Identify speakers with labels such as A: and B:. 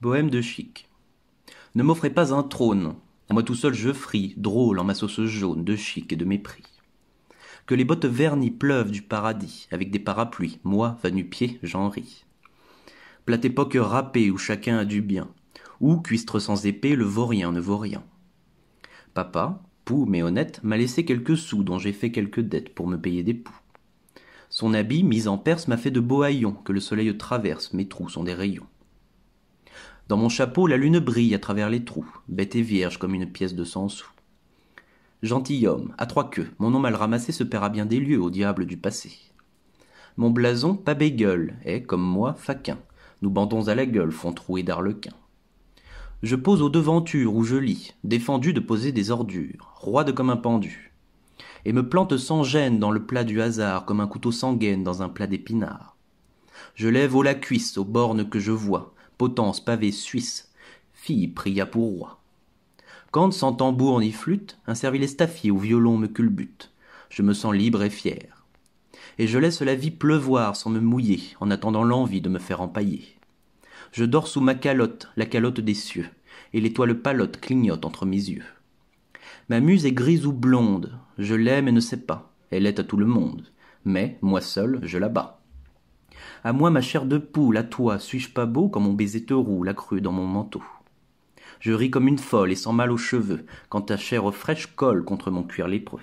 A: bohème de chic. Ne m'offrez pas un trône. moi tout seul je frie, drôle en ma sauce jaune, de chic et de mépris. Que les bottes vernies pleuvent du paradis, avec des parapluies, moi, va pied j'en ris. Plate époque râpée où chacun a du bien, Où cuistre sans épée, le vaurien ne vaut rien. Papa, poux mais honnête, m'a laissé quelques sous dont j'ai fait quelques dettes pour me payer des poux. Son habit, mis en perse, m'a fait de beaux haillons que le soleil traverse, mes trous sont des rayons. Dans mon chapeau, la lune brille à travers les trous, bête et vierge comme une pièce de cent sous. Gentilhomme, à trois queues, mon nom mal ramassé se à bien des lieux au diable du passé. Mon blason, pas bégueule, est, comme moi, faquin. Nous bandons à la gueule, font troué d'arlequin. Je pose aux devantures où je lis, défendu de poser des ordures, roide comme un pendu. Et me plante sans gêne dans le plat du hasard, comme un couteau sans gaine dans un plat d'épinards. Je lève haut la cuisse aux bornes que je vois, potence pavée suisse, fille pria pour roi. Quand sans tambour ni flûte, un servile estafier ou violon me culbute, je me sens libre et fier. Et je laisse la vie pleuvoir sans me mouiller, en attendant l'envie de me faire empailler. Je dors sous ma calotte, la calotte des cieux, et l'étoile palote clignote entre mes yeux. Ma muse est grise ou blonde, je l'aime et ne sais pas, elle est à tout le monde, mais, moi seul, je la bats. À moi, ma chair de poule, à toi, suis-je pas beau quand mon baiser te roule accru dans mon manteau Je ris comme une folle et sans mal aux cheveux, quand ta chair fraîche colle contre mon cuir lépreux.